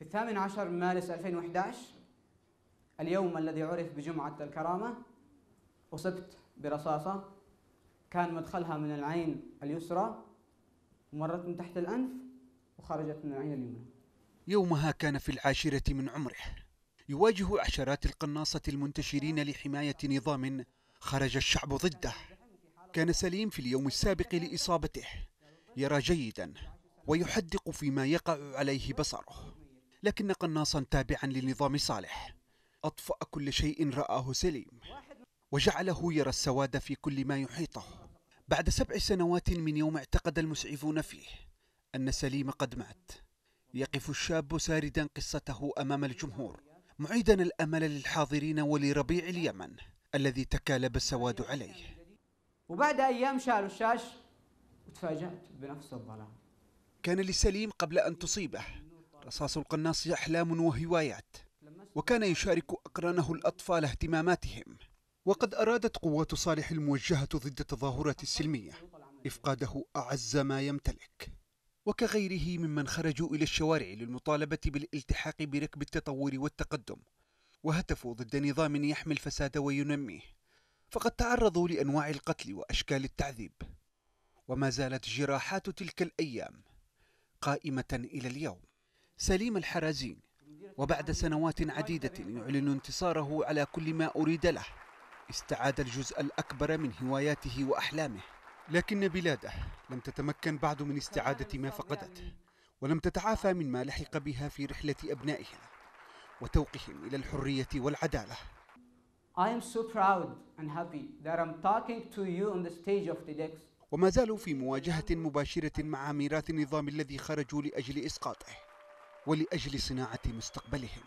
في الثامن عشر من مارس 2011 اليوم الذي عرف بجمعة الكرامة أصبت برصاصة كان مدخلها من العين اليسرى مرت من تحت الأنف وخرجت من العين اليمنى يومها كان في العاشرة من عمره يواجه عشرات القناصة المنتشرين لحماية نظام خرج الشعب ضده كان سليم في اليوم السابق لإصابته يرى جيدا ويحدق فيما يقع عليه بصره لكن قناصا تابعا لنظام صالح أطفأ كل شيء رآه سليم وجعله يرى السواد في كل ما يحيطه بعد سبع سنوات من يوم اعتقد المسعفون فيه أن سليم قد مات يقف الشاب ساردا قصته أمام الجمهور معيدا الأمل للحاضرين ولربيع اليمن الذي تكالب السواد عليه وبعد أيام شالوا الشاش وتفاجأت بنفس الظلام كان لسليم قبل أن تصيبه رصاص القناص أحلام وهوايات وكان يشارك أقرانه الأطفال اهتماماتهم وقد أرادت قوات صالح الموجهة ضد التظاهرات السلمية إفقاده أعز ما يمتلك وكغيره ممن خرجوا إلى الشوارع للمطالبة بالالتحاق بركب التطور والتقدم وهتفوا ضد نظام يحمي الفساد وينميه فقد تعرضوا لأنواع القتل وأشكال التعذيب وما زالت جراحات تلك الأيام قائمة إلى اليوم سليم الحرازين وبعد سنوات عديدة يعلن انتصاره على كل ما أريد له استعاد الجزء الأكبر من هواياته وأحلامه لكن بلاده لم تتمكن بعد من استعادة ما فقدته ولم تتعافى من ما لحق بها في رحلة أبنائها وتوقهم إلى الحرية والعدالة وما زالوا في مواجهة مباشرة مع ميراث النظام الذي خرجوا لأجل إسقاطه ولاجل صناعه مستقبلهم